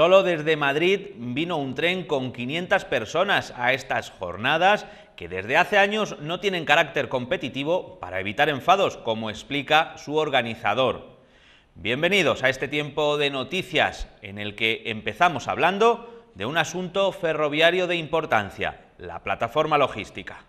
Solo desde Madrid vino un tren con 500 personas a estas jornadas que desde hace años no tienen carácter competitivo para evitar enfados, como explica su organizador. Bienvenidos a este tiempo de noticias en el que empezamos hablando de un asunto ferroviario de importancia, la plataforma logística.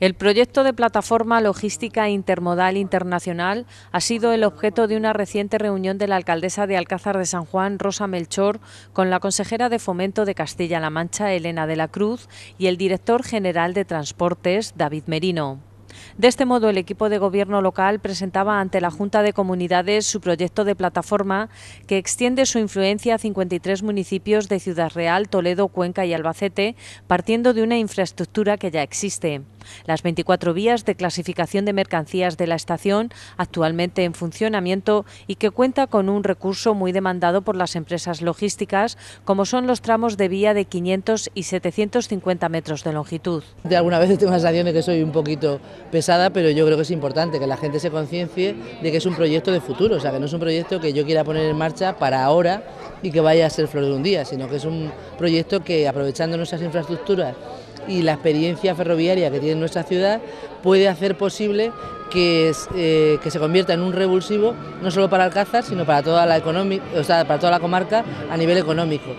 El proyecto de plataforma logística intermodal internacional ha sido el objeto de una reciente reunión de la alcaldesa de Alcázar de San Juan, Rosa Melchor, con la consejera de Fomento de Castilla-La Mancha, Elena de la Cruz, y el director general de Transportes, David Merino. De este modo, el equipo de gobierno local presentaba ante la Junta de Comunidades su proyecto de plataforma que extiende su influencia a 53 municipios de Ciudad Real, Toledo, Cuenca y Albacete, partiendo de una infraestructura que ya existe. Las 24 vías de clasificación de mercancías de la estación, actualmente en funcionamiento y que cuenta con un recurso muy demandado por las empresas logísticas, como son los tramos de vía de 500 y 750 metros de longitud. De alguna vez tengo la sensación de que soy un poquito pero yo creo que es importante que la gente se conciencie de que es un proyecto de futuro, o sea, que no es un proyecto que yo quiera poner en marcha para ahora y que vaya a ser flor de un día, sino que es un proyecto que aprovechando nuestras infraestructuras y la experiencia ferroviaria que tiene nuestra ciudad puede hacer posible que, eh, se convierta en un revulsivo no solo para Alcázar, sino para toda la, para toda la comarca a nivel económico.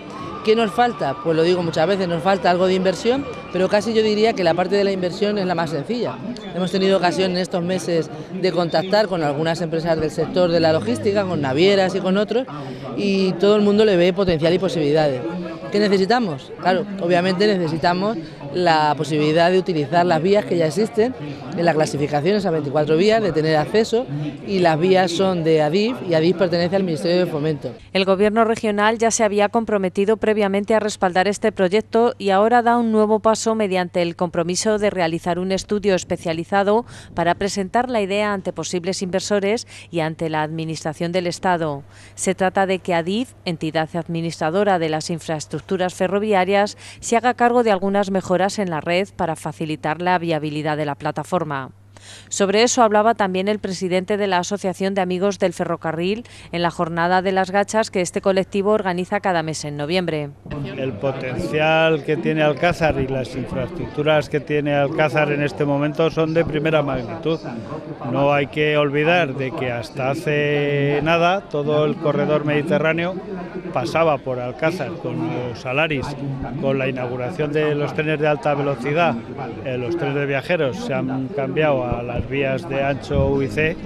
¿Qué nos falta? Pues lo digo muchas veces, nos falta algo de inversión, pero casi yo diría que la parte de la inversión es la más sencilla. Hemos tenido ocasión en estos meses de contactar con algunas empresas del sector de la logística, con navieras y con otros, y todo el mundo le ve potencial y posibilidades. ¿Qué necesitamos? Claro, obviamente necesitamos la posibilidad de utilizar las vías que ya existen la clasificación clasificaciones a 24 vías de tener acceso y las vías son de ADIF y ADIF pertenece al Ministerio de Fomento. El Gobierno regional ya se había comprometido previamente a respaldar este proyecto y ahora da un nuevo paso mediante el compromiso de realizar un estudio especializado para presentar la idea ante posibles inversores y ante la Administración del Estado. Se trata de que ADIF, entidad administradora de las infraestructuras ferroviarias, se haga cargo de algunas mejoras en la red para facilitar la viabilidad de la plataforma forma sobre eso hablaba también el presidente de la Asociación de Amigos del Ferrocarril en la Jornada de las Gachas que este colectivo organiza cada mes en noviembre. El potencial que tiene Alcázar y las infraestructuras que tiene Alcázar en este momento son de primera magnitud. No hay que olvidar de que hasta hace nada todo el corredor mediterráneo pasaba por Alcázar con los salaris, con la inauguración de los trenes de alta velocidad, eh, los trenes de viajeros se han cambiado a las vías de ancho UIC,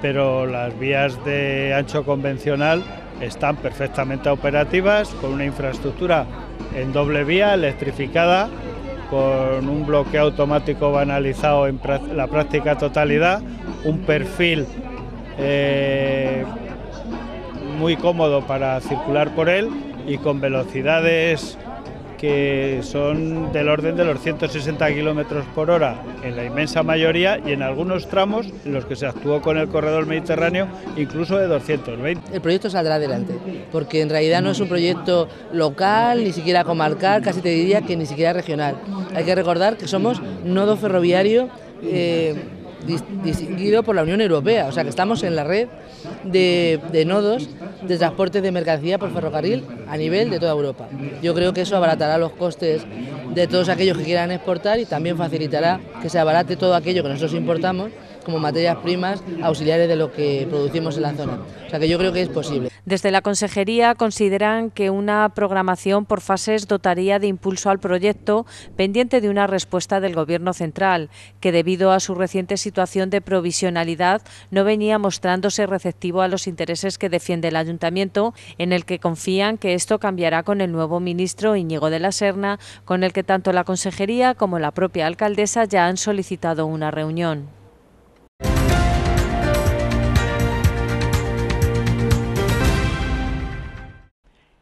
pero las vías de ancho convencional están perfectamente operativas con una infraestructura en doble vía, electrificada, con un bloqueo automático banalizado en la práctica totalidad, un perfil eh, muy cómodo para circular por él y con velocidades que son del orden de los 160 kilómetros por hora en la inmensa mayoría y en algunos tramos en los que se actuó con el corredor mediterráneo incluso de 220. El proyecto saldrá adelante, porque en realidad no es un proyecto local, ni siquiera comarcal, casi te diría que ni siquiera regional. Hay que recordar que somos nodo ferroviario. Eh, distinguido por la Unión Europea, o sea que estamos en la red de, nodos de transporte de mercancía por ferrocarril a nivel de toda Europa. Yo creo que eso abaratará los costes de todos aquellos que quieran exportar y también facilitará que se abarate todo aquello que nosotros importamos como materias primas auxiliares de lo que producimos en la zona. O sea que yo creo que es posible. Desde la Consejería consideran que una programación por fases dotaría de impulso al proyecto pendiente de una respuesta del Gobierno central, que debido a su reciente situación de provisionalidad no venía mostrándose receptivo a los intereses que defiende el Ayuntamiento, en el que confían que esto cambiará con el nuevo ministro Íñigo de la Serna, con el que tanto la Consejería como la propia alcaldesa ya han solicitado una reunión.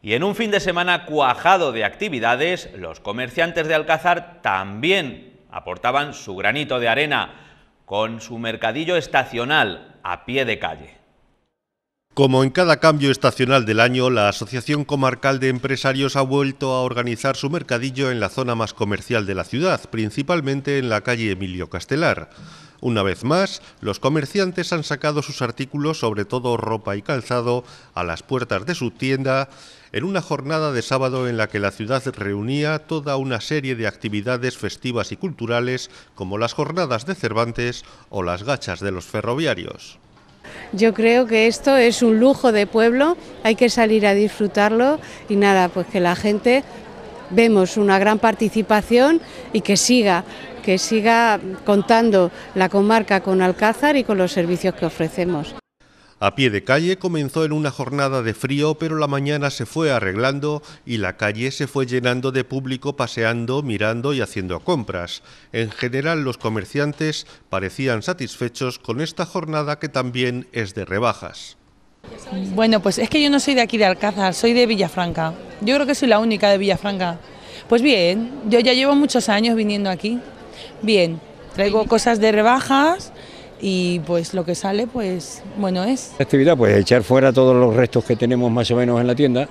Y en un fin de semana cuajado de actividades, los comerciantes de Alcázar también aportaban su granito de arena con su mercadillo estacional a pie de calle. Como en cada cambio estacional del año, la Asociación Comarcal de Empresarios ha vuelto a organizar su mercadillo en la zona más comercial de la ciudad, principalmente en la calle Emilio Castelar. Una vez más, los comerciantes han sacado sus artículos, sobre todo ropa y calzado, a las puertas de su tienda, en una jornada de sábado en la que la ciudad reunía toda una serie de actividades festivas y culturales, como las jornadas de Cervantes o las gachas de los ferroviarios. Yo creo que esto es un lujo de pueblo, hay que salir a disfrutarlo y nada, pues que la gente vemos una gran participación y que siga, que siga contando la comarca con Alcázar y con los servicios que ofrecemos. A pie de calle comenzó en una jornada de frío, pero la mañana se fue arreglando y la calle se fue llenando de público paseando, mirando y haciendo compras. En general los comerciantes parecían satisfechos con esta jornada que también es de rebajas. Bueno, pues es que yo no soy de aquí de Alcázar, soy de Villafranca. Yo creo que soy la única de Villafranca. Pues bien, yo ya llevo muchos años viniendo aquí. Bien, traigo cosas de rebajas y pues lo que sale pues bueno es. La actividad pues echar fuera todos los restos que tenemos más o menos en la tienda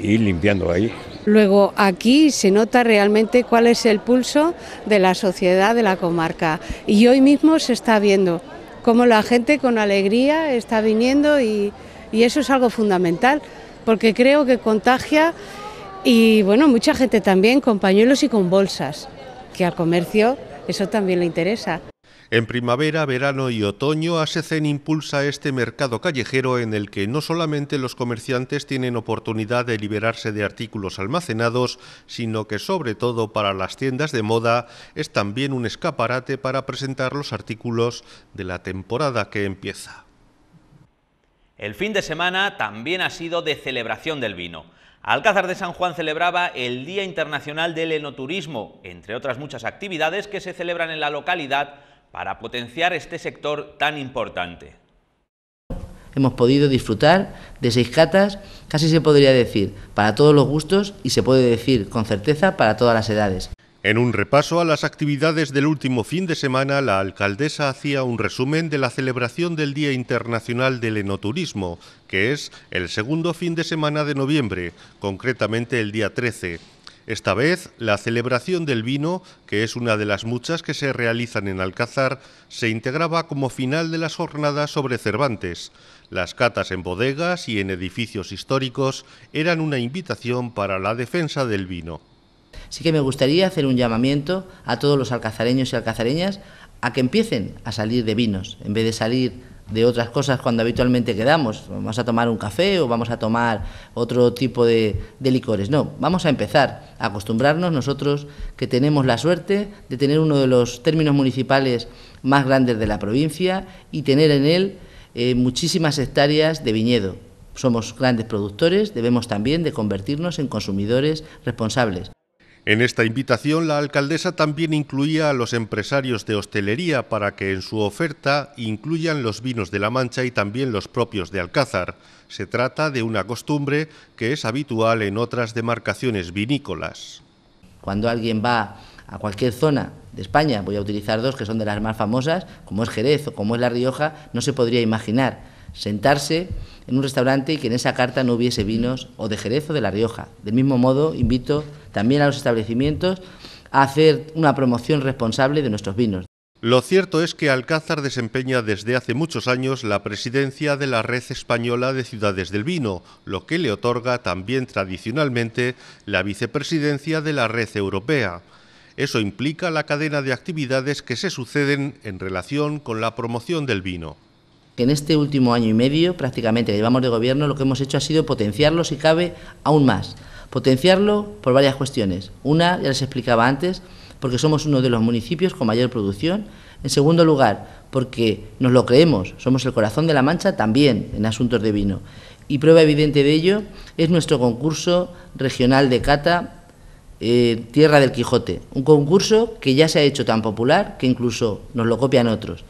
y ir limpiando ahí. Luego aquí se nota realmente cuál es el pulso de la sociedad de la comarca y hoy mismo se está viendo cómo la gente con alegría está viniendo y eso es algo fundamental porque creo que contagia y bueno, mucha gente también con pañuelos y con bolsas, que al comercio eso también le interesa. En primavera, verano y otoño, ASECEN impulsa este mercado callejero en el que no solamente los comerciantes tienen oportunidad de liberarse de artículos almacenados, sino que sobre todo para las tiendas de moda es también un escaparate para presentar los artículos de la temporada que empieza. El fin de semana también ha sido de celebración del vino. Alcázar de San Juan celebraba el Día Internacional del Enoturismo, entre otras muchas actividades que se celebran en la localidad para potenciar este sector tan importante. Hemos podido disfrutar de seis catas, casi se podría decir, para todos los gustos y se puede decir con certeza para todas las edades. En un repaso a las actividades del último fin de semana, la alcaldesa hacía un resumen de la celebración del Día Internacional del Enoturismo, que es el segundo fin de semana de noviembre, concretamente el día 13. Esta vez, la celebración del vino, que es una de las muchas que se realizan en Alcázar, se integraba como final de las jornadas sobre Cervantes. Las catas en bodegas y en edificios históricos eran una invitación para la defensa del vino. Sí que me gustaría hacer un llamamiento a todos los alcazareños y alcazareñas a que empiecen a salir de vinos, en vez de salir de otras cosas cuando habitualmente quedamos. Vamos a tomar un café o vamos a tomar otro tipo de, de, licores. No, vamos a empezar a acostumbrarnos nosotros que tenemos la suerte de tener uno de los términos municipales más grandes de la provincia y tener en él eh, muchísimas hectáreas de viñedo. Somos grandes productores, debemos también de convertirnos en consumidores responsables. En esta invitación, la alcaldesa también incluía a los empresarios de hostelería para que en su oferta incluyan los vinos de La Mancha y también los propios de Alcázar. Se trata de una costumbre que es habitual en otras demarcaciones vinícolas. Cuando alguien va a cualquier zona de España, voy a utilizar dos que son de las más famosas, como es Jerez o como es La Rioja, no se podría imaginar sentarse en un restaurante y que en esa carta no hubiese vinos o de Jerez o de La Rioja. Del mismo modo, invito también a los establecimientos, hacer una promoción responsable de nuestros vinos. Lo cierto es que Alcázar desempeña desde hace muchos años la presidencia de la Red Española de Ciudades del Vino, lo que le otorga también tradicionalmente la vicepresidencia de la Red Europea. Eso implica la cadena de actividades que se suceden en relación con la promoción del vino. En este último año y medio, prácticamente llevamos de gobierno, lo que hemos hecho ha sido potenciarlo, si cabe, aún más. Potenciarlo por varias cuestiones. Una, ya les explicaba antes, porque somos uno de los municipios con mayor producción. En segundo lugar, porque nos lo creemos, somos el corazón de la Mancha también en asuntos de vino. Y prueba evidente de ello es nuestro concurso regional de cata eh, Tierra del Quijote, un concurso que ya se ha hecho tan popular que incluso nos lo copian otros.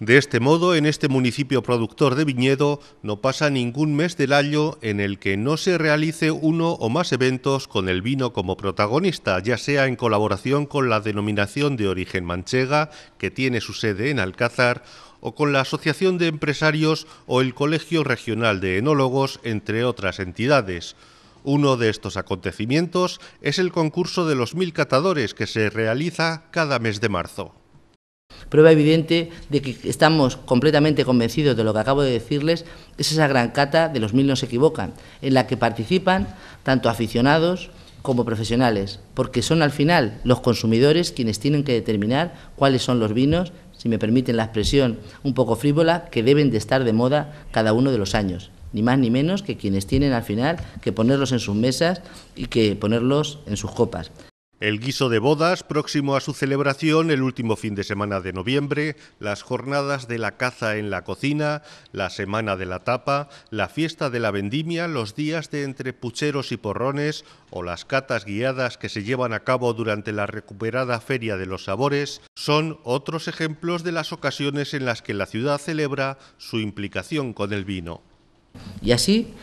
De este modo, en este municipio productor de viñedo no pasa ningún mes del año en el que no se realice uno o más eventos con el vino como protagonista, ya sea en colaboración con la denominación de origen manchega, que tiene su sede en Alcázar, o con la Asociación de Empresarios o el Colegio Regional de Enólogos, entre otras entidades. Uno de estos acontecimientos es el concurso de los mil catadores que se realiza cada mes de marzo. Prueba evidente de que estamos completamente convencidos de lo que acabo de decirles es esa gran cata de los mil no se equivocan, en la que participan tanto aficionados como profesionales, porque son al final los consumidores quienes tienen que determinar cuáles son los vinos, si me permiten la expresión un poco frívola, que deben de estar de moda cada uno de los años, ni más ni menos que quienes tienen al final que ponerlos en sus mesas y que ponerlos en sus copas. El guiso de bodas, próximo a su celebración el último fin de semana de noviembre, las jornadas de la caza en la cocina, la semana de la tapa, la fiesta de la vendimia, los días de entre pucheros y porrones o las catas guiadas que se llevan a cabo durante la recuperada Feria de los Sabores, son otros ejemplos de las ocasiones en las que la ciudad celebra su implicación con el vino. Y así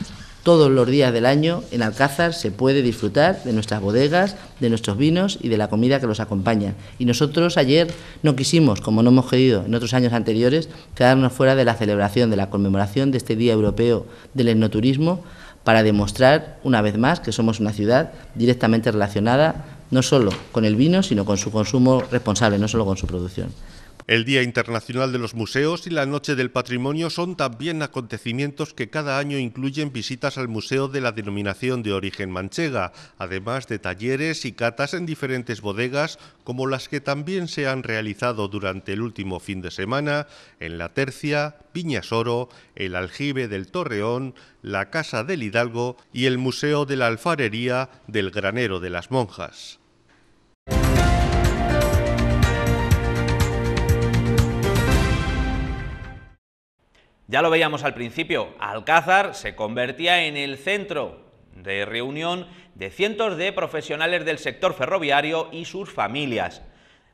todos los días del año en Alcázar se puede disfrutar de nuestras bodegas, de nuestros vinos y de la comida que los acompaña. Y nosotros ayer no quisimos, como no hemos querido en otros años anteriores, quedarnos fuera de la celebración, de la conmemoración de este Día Europeo del Etnoturismo para demostrar una vez más que somos una ciudad directamente relacionada no solo con el vino, sino con su consumo responsable, no solo con su producción. El Día Internacional de los Museos y la Noche del Patrimonio son también acontecimientos que cada año incluyen visitas al museo de la denominación de origen manchega, además de talleres y catas en diferentes bodegas, como las que también se han realizado durante el último fin de semana en La Tercia, Piñasoro, el Aljibe del Torreón, la Casa del Hidalgo y el Museo de la Alfarería del Granero de las Monjas. Ya lo veíamos al principio, Alcázar se convertía en el centro de reunión de cientos de profesionales del sector ferroviario y sus familias.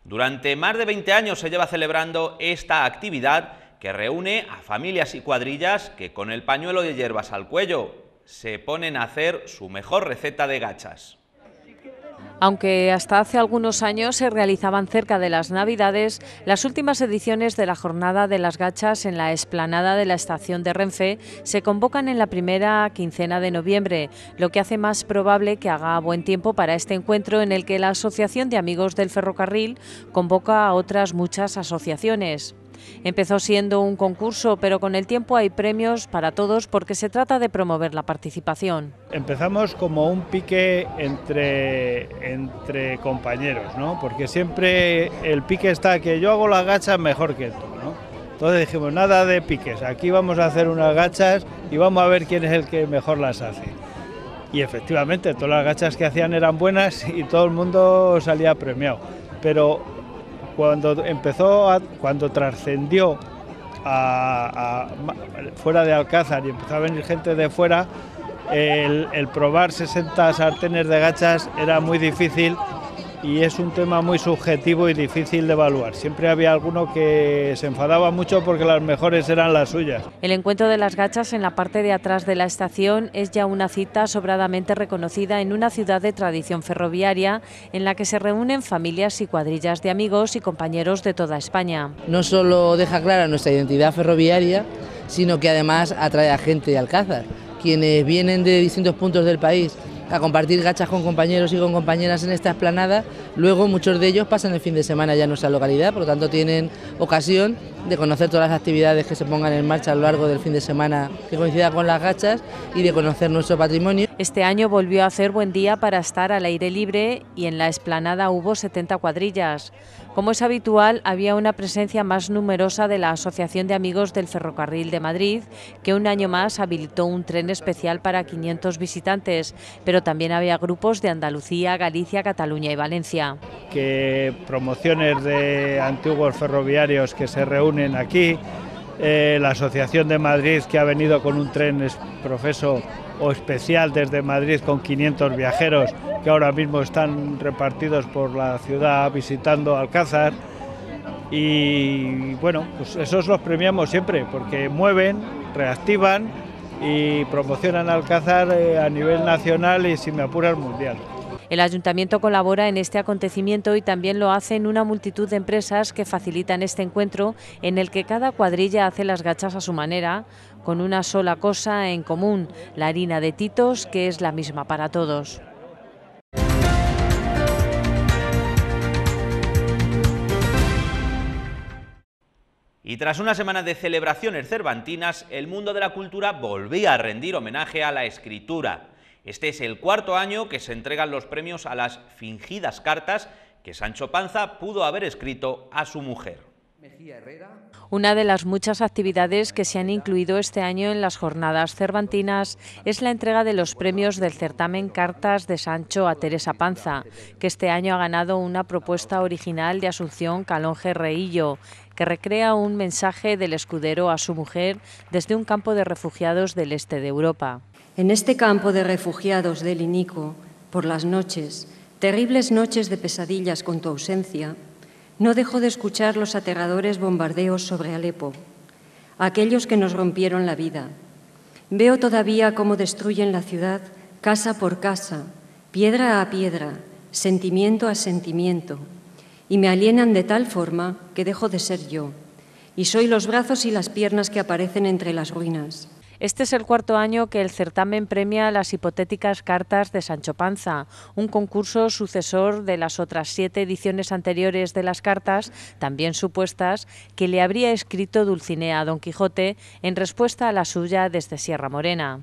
Durante más de 20 años se lleva celebrando esta actividad que reúne a familias y cuadrillas que con el pañuelo de hierbas al cuello se ponen a hacer su mejor receta de gachas. Aunque hasta hace algunos años se realizaban cerca de las Navidades, las últimas ediciones de la Jornada de las Gachas en la explanada de la estación de Renfe se convocan en la primera quincena de noviembre, lo que hace más probable que haga buen tiempo para este encuentro en el que la Asociación de Amigos del Ferrocarril convoca a otras muchas asociaciones. Empezó siendo un concurso, pero con el tiempo hay premios para todos porque se trata de promover la participación. Empezamos como un pique entre, entre compañeros, ¿no? porque siempre el pique está que yo hago las gachas mejor que tú. Entonces dijimos, nada de piques, aquí vamos a hacer unas gachas y vamos a ver quién es el que mejor las hace. Y efectivamente, todas las gachas que hacían eran buenas y todo el mundo salía premiado. Pero cuando empezó, cuando trascendió fuera de Alcázar y empezó a venir gente de fuera, el, el probar 60 sartenes de gachas era muy difícil y es un tema muy subjetivo y difícil de evaluar. Siempre había alguno que se enfadaba mucho porque las mejores eran las suyas. El encuentro de las gachas en la parte de atrás de la estación es ya una cita sobradamente reconocida en una ciudad de tradición ferroviaria en la que se reúnen familias y cuadrillas de amigos y compañeros de toda España. No solo deja clara nuestra identidad ferroviaria, sino que además atrae a gente de Alcázar, quienes vienen de distintos puntos del país a compartir gachas con compañeros y con compañeras en esta esplanada... Luego muchos de ellos pasan el fin de semana ya en nuestra localidad, por lo tanto tienen ocasión de conocer todas las actividades que se pongan en marcha a lo largo del fin de semana que coincida con las gachas y de conocer nuestro patrimonio. Este año volvió a hacer buen día para estar al aire libre y en la esplanada hubo 70 cuadrillas. Como es habitual, había una presencia más numerosa de la Asociación de Amigos del Ferrocarril de Madrid, que un año más habilitó un tren especial para 500 visitantes, pero pero también había grupos de Andalucía, Galicia, Cataluña y Valencia. Que promociones de antiguos ferroviarios que se reúnen aquí, eh, la Asociación de Madrid que ha venido con un tren es, profeso o especial desde Madrid con 500 viajeros que ahora mismo están repartidos por la ciudad visitando Alcázar. Y bueno, pues esos los premiamos siempre porque mueven, reactivan y promocionan Alcázar eh, a nivel nacional y si me al mundial. El ayuntamiento colabora en este acontecimiento y también lo hacen una multitud de empresas que facilitan este encuentro en el que cada cuadrilla hace las gachas a su manera, con una sola cosa en común, la harina de titos, que es la misma para todos. Y tras una semana de celebraciones cervantinas, el mundo de la cultura volvía a rendir homenaje a la escritura. Este es el cuarto año que se entregan los premios a las fingidas cartas que Sancho Panza pudo haber escrito a su mujer. Una de las muchas actividades que se han incluido este año en las jornadas cervantinas es la entrega de los premios del certamen Cartas de Sancho a Teresa Panza, que este año ha ganado una propuesta original de Asunción Calonje Reillo, que recrea un mensaje del escudero a su mujer desde un campo de refugiados del este de Europa. En este campo de refugiados del Inico, por las noches, terribles noches de pesadillas con tu ausencia, no dejo de escuchar los aterradores bombardeos sobre Alepo, aquellos que nos rompieron la vida. Veo todavía cómo destruyen la ciudad casa por casa, piedra a piedra, sentimiento a sentimiento, y me alienan de tal forma que dejo de ser yo, y soy los brazos y las piernas que aparecen entre las ruinas. Este es el cuarto año que el certamen premia las hipotéticas cartas de Sancho Panza, un concurso sucesor de las otras siete ediciones anteriores de las cartas, también supuestas, que le habría escrito Dulcinea a Don Quijote en respuesta a la suya desde Sierra Morena.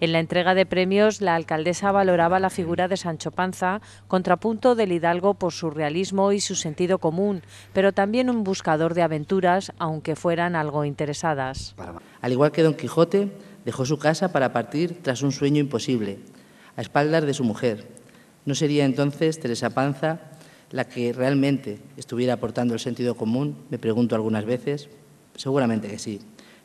En la entrega de premios, la alcaldesa valoraba la figura de Sancho Panza, contrapunto del Hidalgo por su realismo y su sentido común, pero también un buscador de aventuras, aunque fueran algo interesadas. Al igual que Don Quijote, dejó su casa para partir tras un sueño imposible, a espaldas de su mujer. ¿No sería entonces Teresa Panza la que realmente estuviera aportando el sentido común? Me pregunto algunas veces. Seguramente que sí.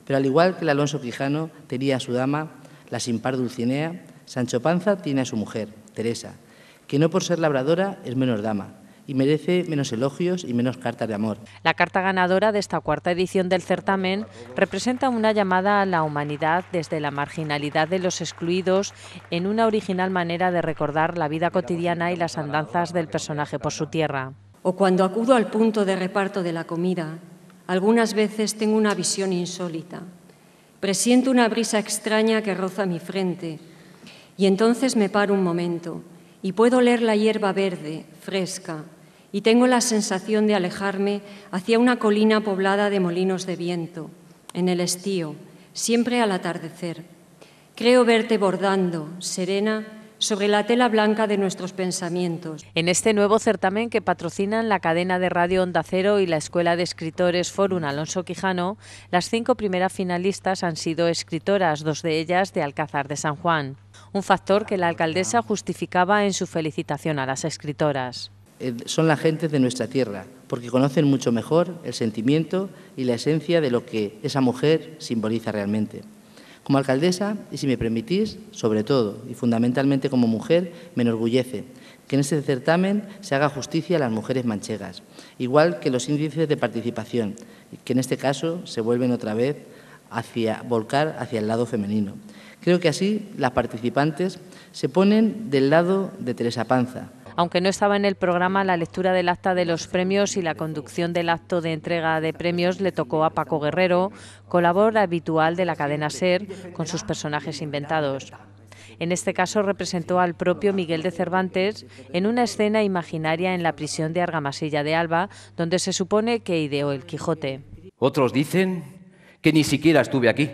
Pero al igual que el Alonso Quijano tenía a su dama, la sin par Dulcinea, Sancho Panza tiene a su mujer, Teresa, que no por ser labradora es menos dama, y merece menos elogios y menos cartas de amor. La carta ganadora de esta cuarta edición del certamen representa una llamada a la humanidad desde la marginalidad de los excluidos en una original manera de recordar la vida cotidiana y las andanzas del personaje por su tierra. O cuando acudo al punto de reparto de la comida, algunas veces tengo una visión insólita Presiento una brisa extraña que roza mi frente y entonces me paro un momento y puedo oler la hierba verde, fresca, y tengo la sensación de alejarme hacia una colina poblada de molinos de viento, en el estío, siempre al atardecer. Creo verte bordando, serena, sobre la tela blanca de nuestros pensamientos. En este nuevo certamen que patrocinan la cadena de radio Onda Cero y la Escuela de Escritores Forum Alonso Quijano, las cinco primeras finalistas han sido escritoras, dos de ellas de Alcázar de San Juan, un factor que la alcaldesa justificaba en su felicitación a las escritoras. Eh, son la gente de nuestra tierra, porque conocen mucho mejor el sentimiento y la esencia de lo que esa mujer simboliza realmente. Como alcaldesa, y si me permitís, sobre todo y fundamentalmente como mujer, me enorgullece que en este certamen se haga justicia a las mujeres manchegas, igual que los índices de participación, que en este caso se vuelven otra vez hacia volcar hacia el lado femenino. Creo que así las participantes se ponen del lado de Teresa Panza, aunque no estaba en el programa la lectura del acta de los premios y la conducción del acto de entrega de premios le tocó a Paco Guerrero, colaborador habitual de la cadena SER, con sus personajes inventados. En este caso representó al propio Miguel de Cervantes en una escena imaginaria en la prisión de Argamasilla de Alba, donde se supone que ideó el Quijote. Otros dicen que ni siquiera estuve aquí.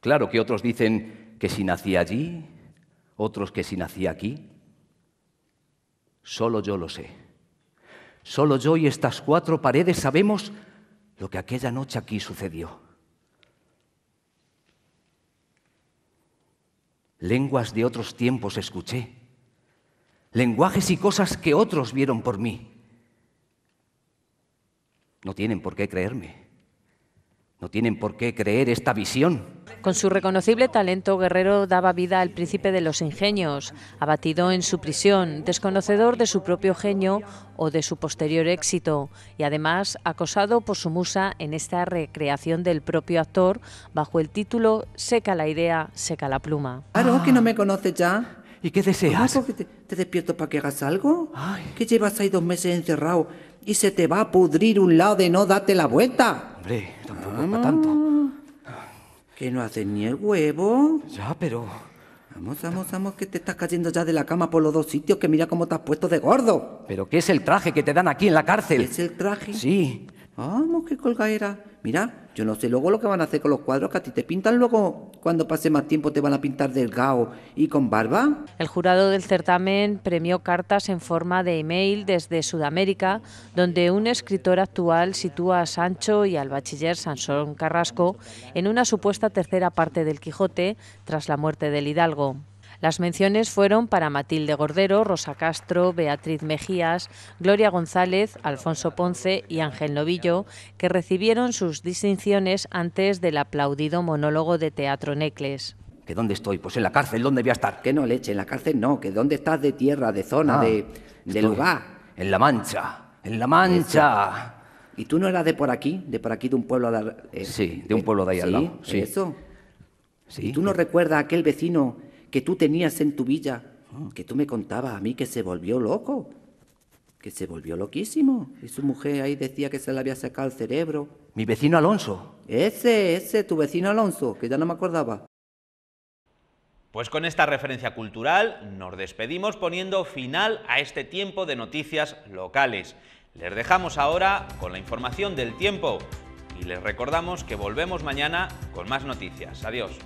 Claro que otros dicen que si nací allí, otros que si nací aquí. Solo yo lo sé. Solo yo y estas cuatro paredes sabemos lo que aquella noche aquí sucedió. Lenguas de otros tiempos escuché, lenguajes y cosas que otros vieron por mí. No tienen por qué creerme. No tienen por qué creer esta visión. Con su reconocible talento, Guerrero daba vida al príncipe de los ingenios, abatido en su prisión, desconocedor de su propio genio o de su posterior éxito, y además acosado por su musa en esta recreación del propio actor bajo el título Seca la idea, seca la pluma. Claro que no me conoce ya. ¿Y qué deseas? te, despierto para que hagas algo? ¿Qué llevas ahí dos meses encerrado y se te va a pudrir un lado de no darte la vuelta. Hombre, tampoco es para ah. tanto. ¿Que no haces ni el huevo? Ya, pero... Vamos, vamos, vamos, que te estás cayendo ya de la cama por los dos sitios, que mira cómo te has puesto de gordo. ¿Pero qué es el traje que te dan aquí en la cárcel? ¿Es el traje? Sí. Vamos, qué colga era. Mira, yo no sé luego lo que van a hacer con los cuadros que a ti te pintan luego cuando pase más tiempo te van a pintar delgado y con barba. El jurado del certamen premió cartas en forma de email desde Sudamérica, donde un escritor actual sitúa a Sancho y al bachiller Sansón Carrasco en una supuesta tercera parte del Quijote tras la muerte del Hidalgo. Las menciones fueron para Matilde Gordero, Rosa Castro, Beatriz Mejías, Gloria González, Alfonso Ponce y Ángel Novillo, que recibieron sus distinciones antes del aplaudido monólogo de Teatro Necles. ¿Que dónde estoy? Pues en la cárcel, ¿dónde voy a estar? Que no, leche, en la cárcel no, que dónde estás de tierra, de zona, ah, de, lugar. En La Mancha, en La Mancha. ¿Y tú no eras de por aquí? ¿De por aquí de un pueblo de... Eh, sí, de un pueblo de ahí al lado. ¿Eso? Sí. ¿Y tú no recuerdas a aquel vecino que tú tenías en tu villa, que tú me contabas a mí que se volvió loco, que se volvió loquísimo. Y su mujer ahí decía que se le había sacado el cerebro. Mi vecino Alonso. Ese, ese, tu vecino Alonso, que ya no me acordaba. Pues con esta referencia cultural nos despedimos poniendo final a este tiempo de noticias locales. Les dejamos ahora con la información del tiempo y les recordamos que volvemos mañana con más noticias. Adiós.